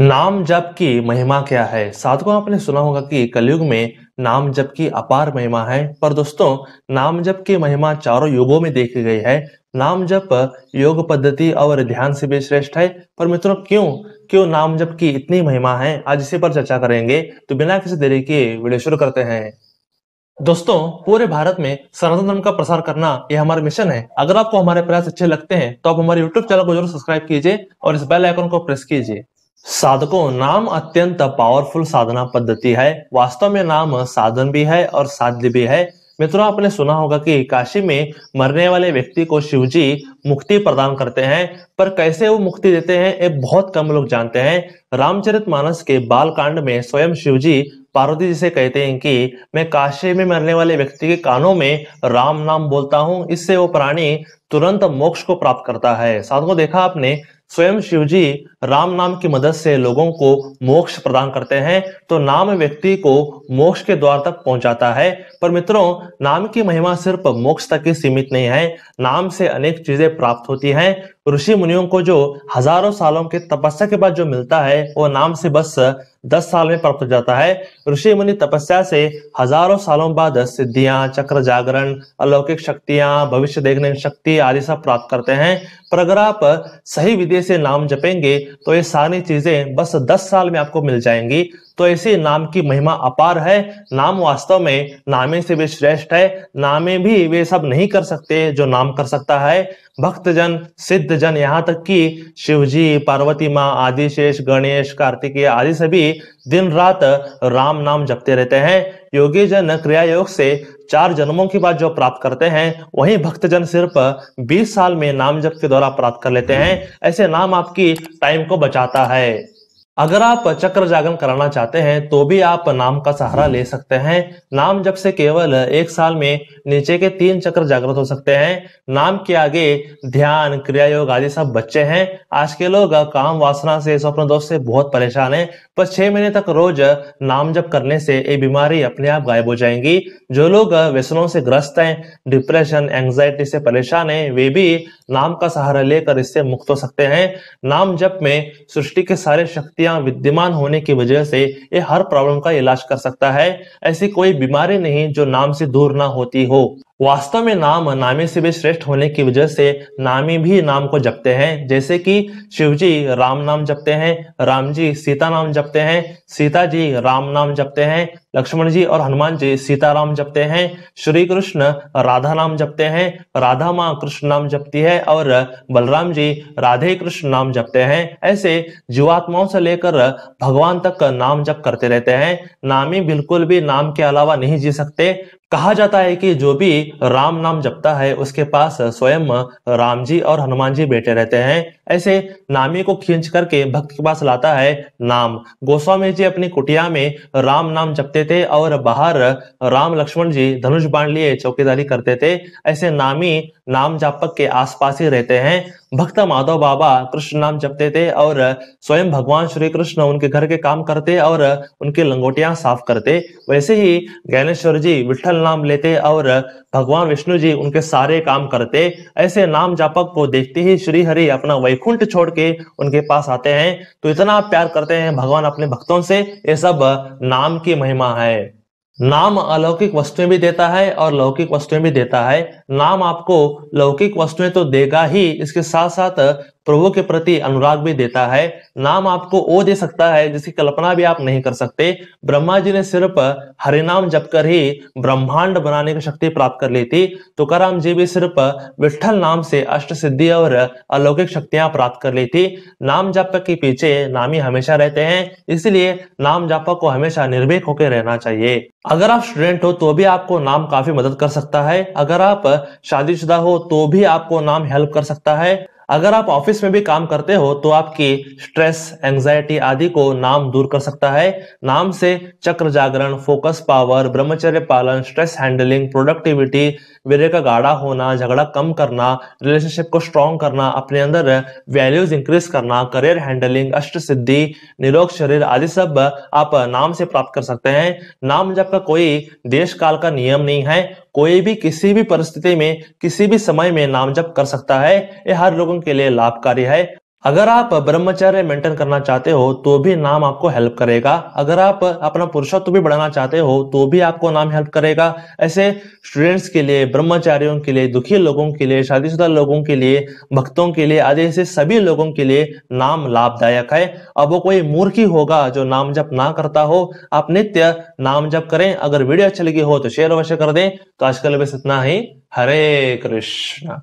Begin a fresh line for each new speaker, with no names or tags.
नाम जप की महिमा क्या है साधकों आपने सुना होगा कि कलयुग में नाम जप की अपार महिमा है पर दोस्तों नाम जप की महिमा चारों युगों में देखी गई है नाम जप योग पद्धति और ध्यान से भी श्रेष्ठ है पर मित्रों क्यों क्यों नाम जप की इतनी महिमा है आज इसी पर चर्चा करेंगे तो बिना किसी देरी के वीडियो शुरू करते हैं दोस्तों पूरे भारत में सनातन धर्म का प्रसार करना यह हमारा मिशन है अगर आपको हमारे प्रयास अच्छे लगते हैं तो आप हमारे यूट्यूब चैनल को जरूर सब्सक्राइब कीजिए और इस बेल आइकन को प्रेस कीजिए साधकों नाम अत्यंत पावरफुल साधना पद्धति है वास्तव में नाम साधन भी है और साध्य भी है मित्रों आपने सुना होगा कि काशी में मरने वाले व्यक्ति को शिवजी मुक्ति प्रदान करते हैं पर कैसे वो मुक्ति देते हैं ये बहुत कम लोग जानते हैं रामचरित मानस के बाल कांड में स्वयं शिवजी पार्वती जी से कहते हैं कि मैं काशी में मरने वाले व्यक्ति के कानों में राम नाम बोलता हूं इससे वो प्राणी तुरंत मोक्ष को प्राप्त करता है साधकों देखा आपने स्वयं शिव जी राम नाम की मदद से लोगों को मोक्ष प्रदान करते हैं तो नाम व्यक्ति को मोक्ष के द्वार तक पहुंचाता है पर मित्रों नाम की महिमा सिर्फ मोक्ष तक ही सीमित नहीं है नाम से अनेक चीजें प्राप्त होती हैं ऋषि मुनियों को जो हजारों सालों के तपस्या के बाद जो मिलता है वो नाम से बस दस साल में प्राप्त हो जाता है ऋषि मुनि तपस्या से हजारों सालों बाद सिद्धियां चक्र जागरण अलौकिक शक्तियां भविष्य देखने की शक्ति आदि सब प्राप्त करते हैं पर अगर आप सही विधि से नाम जपेंगे तो ये सारी चीजें बस दस साल में आपको मिल जाएंगी तो ऐसे नाम की महिमा अपार है नाम वास्तव में नामे से भी श्रेष्ठ है नामे भी वे सब नहीं कर सकते जो नाम कर सकता है भक्तजन सिद्ध जन यहाँ तक कि शिवजी पार्वती माँ आदिशेष गणेश कार्तिकेय आदि सभी दिन रात राम नाम जपते रहते हैं योगी जन क्रिया योग से चार जन्मों के बाद जो प्राप्त करते हैं वही भक्तजन सिर्फ 20 साल में नाम जप के द्वारा प्राप्त कर लेते हैं ऐसे नाम आपकी टाइम को बचाता है अगर आप चक्र जागरण कराना चाहते हैं तो भी आप नाम का सहारा ले सकते हैं नाम जब से केवल एक साल में नीचे के तीन चक्र जागृत हो सकते हैं नाम के आगे ध्यान क्रिया योग आदि सब बच्चे हैं आज के लोग काम वासना से स्वप्न दोष से बहुत परेशान हैं पर छह महीने तक रोज नाम जब करने से ये बीमारी अपने आप गायब हो जाएंगी जो लोग व्यसनों से ग्रस्त हैं डिप्रेशन एंग्जाइटी से परेशान है वे भी नाम का सहारा लेकर इससे मुक्त हो सकते हैं नाम जप में सृष्टि के सारे शक्ति शक्तियां विद्यमान होने की वजह से ये हर प्रॉब्लम का इलाज कर सकता है ऐसी कोई बीमारी नहीं जो नाम से दूर ना होती हो वास्तव में नाम नामी से भी श्रेष्ठ होने की वजह से नामी भी नाम को जपते हैं जैसे कि शिवजी राम नाम जपते हैं राम जी सीता नाम जपते हैं सीता जी राम नाम जपते हैं लक्ष्मण जी और हनुमान जी सीता राम जपते हैं श्री कृष्ण राधा नाम जपते हैं राधा माँ कृष्ण नाम जपती है और बलराम जी राधे कृष्ण नाम जपते हैं ऐसे जीवात्माओं से लेकर भगवान तक नाम जप करते रहते हैं नामी बिल्कुल भी नाम के अलावा नहीं जी सकते कहा जाता है कि जो भी राम नाम जपता है उसके पास स्वयं राम जी और हनुमान जी बैठे रहते हैं ऐसे नामी को खींच करके भक्त के पास लाता है नाम गोस्वामी जी अपनी कुटिया में राम नाम जपते थे और बाहर राम लक्ष्मण जी धनुष बाण लिए चौकीदारी करते थे ऐसे नामी नाम जापक के आसपास ही रहते हैं भक्त माधव बाबा कृष्ण नाम जपते थे और स्वयं भगवान श्री कृष्ण उनके घर के काम करते और उनकी लंगोटियां साफ करते वैसे ही ज्ञानेश्वर जी विठल नाम लेते और भगवान विष्णु जी उनके सारे काम करते ऐसे नाम जापक को देखते ही श्री हरि अपना वैकुंठ छोड़ के उनके पास आते हैं तो इतना प्यार करते हैं भगवान अपने भक्तों से ये सब नाम की महिमा है नाम अलौकिक वस्तुएं भी देता है और लौकिक वस्तुएं भी देता है नाम आपको लौकिक वस्तुएं तो देगा ही इसके साथ साथ प्रभु के प्रति अनुराग भी देता है नाम आपको ओ दे सकता है जिसकी कल्पना भी आप नहीं कर सकते ब्रह्मा जी ने सिर्फ हरिनाम जप कर ही ब्रह्मांड बनाने की शक्ति प्राप्त कर ली थी तुकाराम जी भी सिर्फ विठल नाम से अष्ट सिद्धि और अलौकिक शक्तियां प्राप्त कर ली थी नाम जप के पीछे नामी हमेशा रहते हैं इसलिए नाम जापक को हमेशा निर्भीक होकर रहना चाहिए अगर आप स्टूडेंट हो तो भी आपको नाम काफी मदद कर सकता है अगर आप शादीशुदा हो तो भी आपको नाम हेल्प कर सकता है अगर आप ऑफिस में भी काम करते हो तो आपकी स्ट्रेस एंजाइटी आदि को नाम दूर कर सकता है नाम से चक्र जागरण फोकस पावर ब्रह्मचर्य पालन स्ट्रेस हैंडलिंग प्रोडक्टिविटी विरय का गाढ़ा होना झगड़ा कम करना रिलेशनशिप को स्ट्रांग करना अपने अंदर वैल्यूज इंक्रीज करना करियर हैंडलिंग अष्ट सिद्धि निरोग शरीर आदि सब आप नाम से प्राप्त कर सकते हैं नाम जब का कोई देश काल का नियम नहीं है कोई भी किसी भी परिस्थिति में किसी भी समय में नाम जप कर सकता है यह हर लोगों के लिए लाभकारी है अगर आप ब्रह्मचर्य मेंटेन करना चाहते हो तो भी नाम आपको हेल्प करेगा अगर आप अपना पुरुषत्व भी बढ़ाना चाहते हो तो भी आपको नाम हेल्प करेगा ऐसे स्टूडेंट्स के लिए ब्रह्मचारियों के लिए दुखी लोगों के लिए शादीशुदा लोगों के लिए भक्तों के लिए आदि ऐसे सभी लोगों के लिए नाम लाभदायक है अब वो कोई मूर्खी होगा जो नाम जप ना करता हो आप नित्य नाम जप करें अगर वीडियो अच्छी लगी हो तो शेयर अवश्य कर दें तो आजकल बस इतना ही हरे कृष्णा